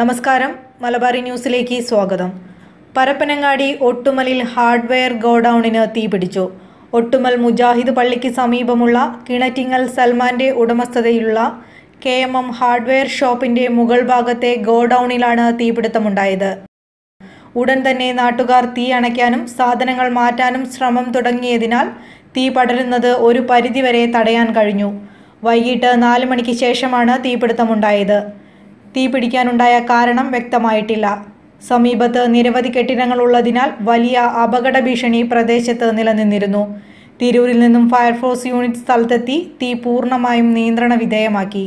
നമസ്കാരം മലബാറി ന്യൂസിലേക്ക് സ്വാഗതം പരപ്പനങ്ങാടി ഒട്ടുമലിൽ ഹാർഡ്വെയർ ഗോഡൌണിന് തീപിടിച്ചു ഒട്ടുമൽ മുജാഹിദ് പള്ളിക്ക് സമീപമുള്ള കിണറ്റിങ്ങൽ സൽമാന്റെ ഉടമസ്ഥതയിലുള്ള കെ എം എം ഹാർഡ്വെയർ ഷോപ്പിന്റെ മുകൾ ഭാഗത്തെ ഗോഡൌണിലാണ് തീപിടുത്തമുണ്ടായത് ഉടൻ തന്നെ നാട്ടുകാർ തീ അണയ്ക്കാനും സാധനങ്ങൾ മാറ്റാനും ശ്രമം തുടങ്ങിയതിനാൽ തീ പടരുന്നത് ഒരു പരിധിവരെ തടയാൻ കഴിഞ്ഞു വൈകിട്ട് നാല് മണിക്ക് ശേഷമാണ് തീപിടുത്തമുണ്ടായത് തീ പിടിക്കാനുണ്ടായ കാരണം വ്യക്തമായിട്ടില്ല സമീപത്ത് നിരവധി കെട്ടിടങ്ങൾ ഉള്ളതിനാൽ വലിയ അപകട ഭീഷണി പ്രദേശത്ത് നിലനിന്നിരുന്നു തിരൂരിൽ നിന്നും ഫയർഫോഴ്സ് യൂണിറ്റ് സ്ഥലത്തെത്തി തീ പൂർണ്ണമായും നിയന്ത്രണ വിധേയമാക്കി